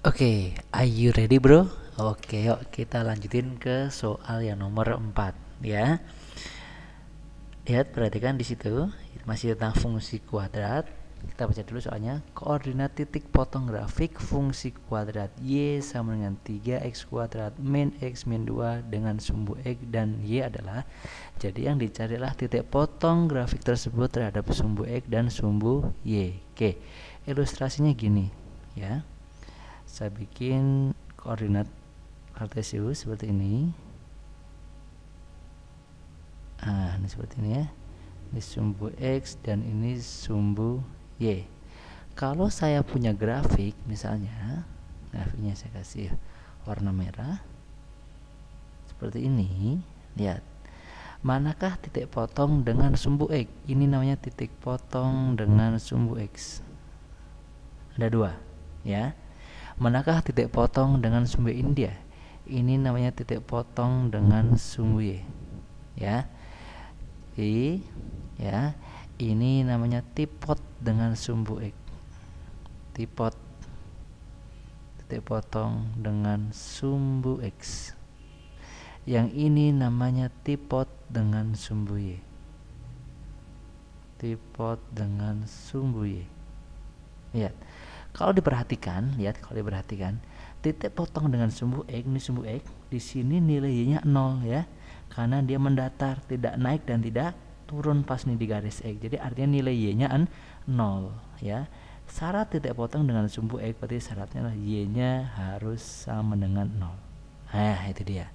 Oke, okay, are you ready bro? Oke, okay, yuk kita lanjutin ke soal yang nomor 4 ya. Lihat perhatikan di situ masih tentang fungsi kuadrat. Kita baca dulu soalnya. Koordinat titik potong grafik fungsi kuadrat y sama dengan 3x kuadrat min x min 2 dengan sumbu x dan y adalah jadi yang dicari adalah titik potong grafik tersebut terhadap sumbu x dan sumbu y. Oke, ilustrasinya gini ya saya bikin koordinat kartesius seperti ini nah ini seperti ini ya ini sumbu X dan ini sumbu Y kalau saya punya grafik misalnya grafiknya saya kasih warna merah seperti ini lihat manakah titik potong dengan sumbu X ini namanya titik potong dengan sumbu X ada dua ya Manakah titik potong dengan sumbu India? Ini namanya titik potong dengan sumbu Y. Ya. I ya. Ini namanya tipot dengan sumbu X. Tipot titik potong dengan sumbu X. Yang ini namanya tipot dengan sumbu Y. Tipot dengan sumbu Y. Lihat. Kalau diperhatikan, lihat kalau diperhatikan, titik potong dengan sumbu x ini sumbu x di sini nilainya 0 ya. Karena dia mendatar, tidak naik dan tidak turun pas nih di garis x. Jadi artinya nilai y-nya 0 ya. Syarat titik potong dengan sumbu x berarti syaratnya adalah y-nya harus sama dengan 0. Nah, itu dia.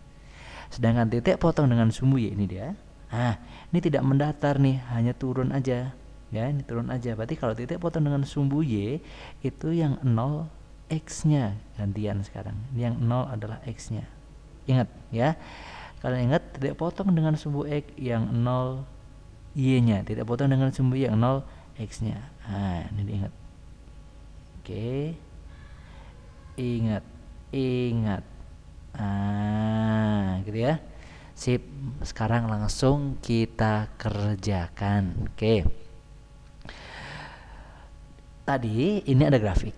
Sedangkan titik potong dengan sumbu y ini dia. Nah, ini tidak mendatar nih, hanya turun aja ya ini turun aja berarti kalau titik potong dengan sumbu y itu yang 0 x nya gantian sekarang ini yang 0 adalah x nya ingat ya kalian ingat titik potong dengan sumbu x yang 0 y nya titik potong dengan sumbu yang 0 x nya nah ini diingat oke ingat ingat ah gitu ya sip sekarang langsung kita kerjakan oke okay tadi ini ada grafik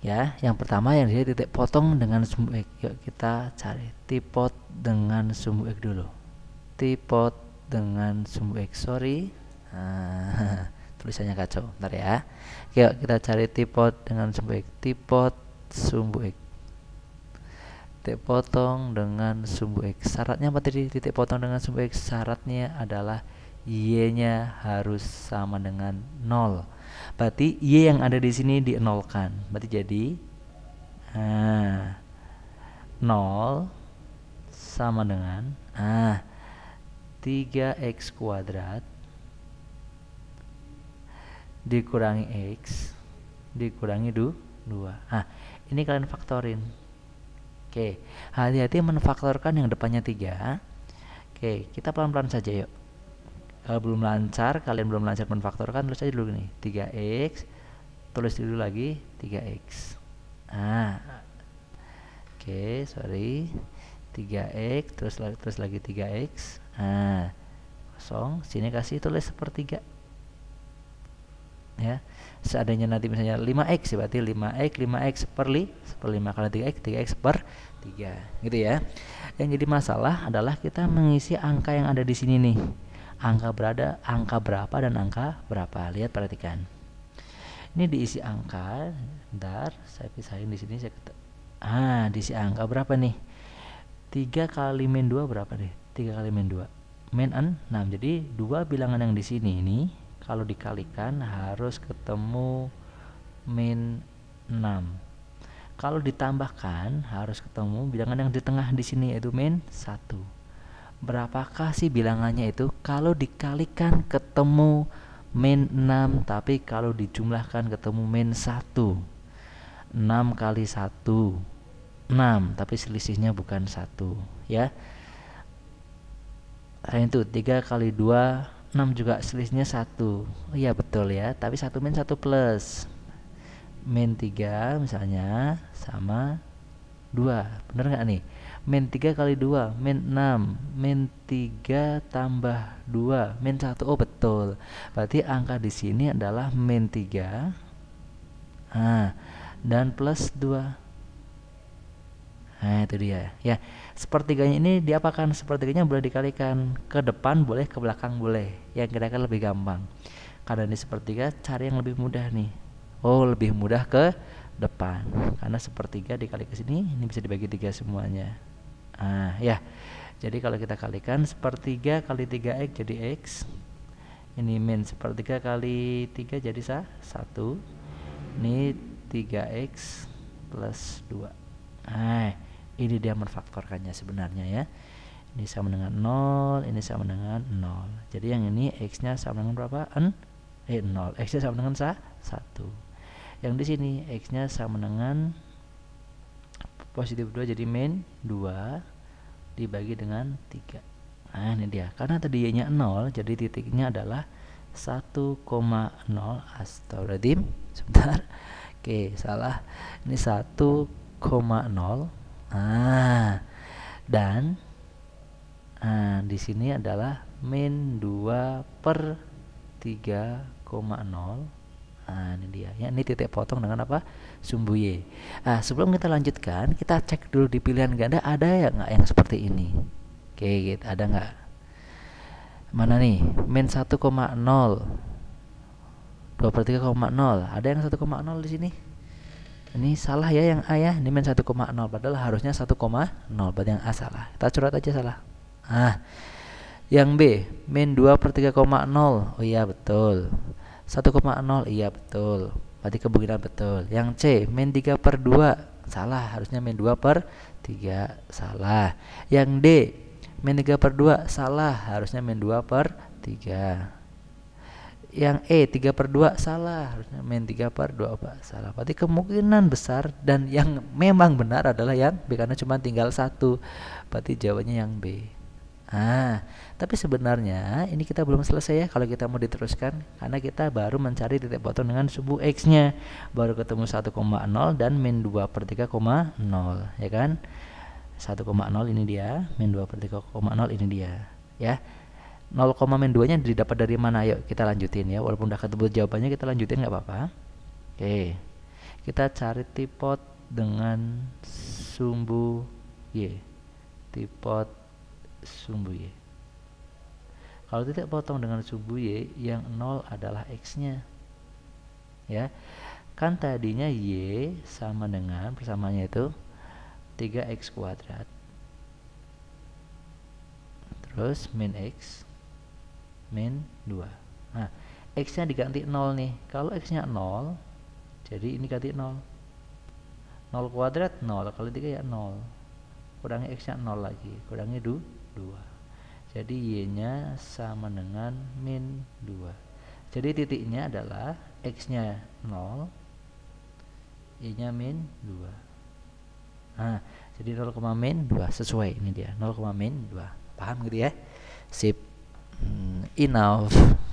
ya yang pertama yang dia titik potong dengan sumbu x yuk kita cari tipot dengan sumbu x dulu tipot dengan sumbu x sorry ah, tulisannya kacau ntar ya yuk kita cari tipot dengan sumbu x tipot sumbu x titik potong dengan sumbu x syaratnya apa tadi titik potong dengan sumbu x syaratnya adalah y nya harus sama dengan 0 Berarti Y yang ada di sini dienolkan. Berarti jadi ah, 0 sama dengan ah 3x kuadrat dikurangi x dikurangi du, 2. Ah, ini kalian faktorin. Oke, hati-hati menfaktorkan yang depannya 3. Oke, kita pelan-pelan saja yuk kalau belum lancar kalian belum lancar menfaktorkan tulis aja dulu gini, 3x tulis dulu lagi 3x nah oke okay, sorry 3x terus lagi terus lagi 3x nah kosong sini kasih tulis sepertiga ya seadanya nanti misalnya 5x ya, berarti 5x 5x per li per 5 kali 3x 3x per 3 gitu ya yang jadi masalah adalah kita mengisi angka yang ada di sini nih angka berada angka berapa dan angka berapa lihat perhatikan ini diisi angka dar saya pisahin di sini saya ah diisi angka berapa nih tiga kali min dua berapa deh tiga kali min dua min 6 jadi dua bilangan yang di sini ini kalau dikalikan harus ketemu min 6 kalau ditambahkan harus ketemu bilangan yang di tengah di sini yaitu min 1 berapakah sih bilangannya itu kalau dikalikan ketemu min 6 tapi kalau dijumlahkan ketemu min 1 6 kali 1 6 tapi selisihnya bukan 1 ya nah, itu 3 kali 2 6 juga selisihnya 1 iya betul ya tapi 1 min 1 plus min 3 misalnya sama 2 bener gak nih min 3 kali 2 min 6 min 3 tambah 2 min 1 oh betul berarti angka di sini adalah min 3 nah, dan plus 2 Nah itu dia ya sepertiganya ini diapakan sepertiganya boleh dikalikan ke depan boleh ke belakang boleh yang kira-kira lebih gampang karena ini sepertiga cari yang lebih mudah nih oh lebih mudah ke depan karena sepertiga dikali ke sini ini bisa dibagi tiga semuanya ah ya jadi kalau kita kalikan sepertiga kali tiga x jadi x ini min sepertiga kali tiga jadi sah satu ini tiga x plus dua nah ini dia menfaktorkannya sebenarnya ya ini sama dengan nol ini sama dengan nol jadi yang ini x nya sama dengan berapa? N? eh nol x nya sama dengan sah satu yang di sini x nya sama dengan positif 2 jadi min 2 dibagi dengan 3 nah ini dia karena tadi y nya 0 jadi titiknya adalah 1,0 astagfirullahaladzim sebentar oke salah ini 1,0 nah dan nah di sini adalah min 2 per 3,0 Nah, ini dia. Ya, ini titik potong dengan apa? Sumbu Y. Nah, sebelum kita lanjutkan, kita cek dulu di pilihan ganda ada ya nggak yang seperti ini. Oke, gitu. ada nggak? Mana nih? Min 1,0. 23,0. per nol. Ada yang 1,0 di sini? Ini salah ya yang A ya Ini min 1,0 Padahal harusnya 1,0 Berarti yang A salah Kita curhat aja salah Ah, Yang B Min 2 per 3,0 Oh iya betul 1,0 iya betul berarti kemungkinan betul yang C min 3 per 2 salah harusnya min 2 per 3 salah yang D min 3 per 2 salah harusnya min 2 per 3 yang E 3 per 2 salah harusnya min 3 per 2 apa salah berarti kemungkinan besar dan yang memang benar adalah yang B karena cuma tinggal satu berarti jawabannya yang B Ah, tapi sebenarnya ini kita belum selesai ya kalau kita mau diteruskan karena kita baru mencari titik potong dengan subu x-nya baru ketemu 1,0 dan min 2 per 3,0 ya kan 1,0 ini dia min 2 per 3,0 ini dia ya 0, min 2 nya didapat dari mana yuk kita lanjutin ya walaupun udah ketemu jawabannya kita lanjutin nggak apa-apa oke kita cari tipot dengan sumbu y tipot sumbu Y. Kalau tidak potong dengan sumbu Y, yang nol adalah X-nya. Ya. Kan tadinya Y sama dengan persamaannya itu 3X kuadrat. Terus min X min 2. Nah, X-nya diganti 0 nih. Kalau X-nya 0, jadi ini ganti 0. 0 kuadrat 0, kali 3 ya 0. Kurangi X-nya 0 lagi, kurangi 2 2 jadi Y nya sama dengan min 2 jadi titiknya adalah X nya 0 Y nya min 2 nah jadi 0, min 2 sesuai ini dia 0, min 2 paham gitu ya sip mm, enough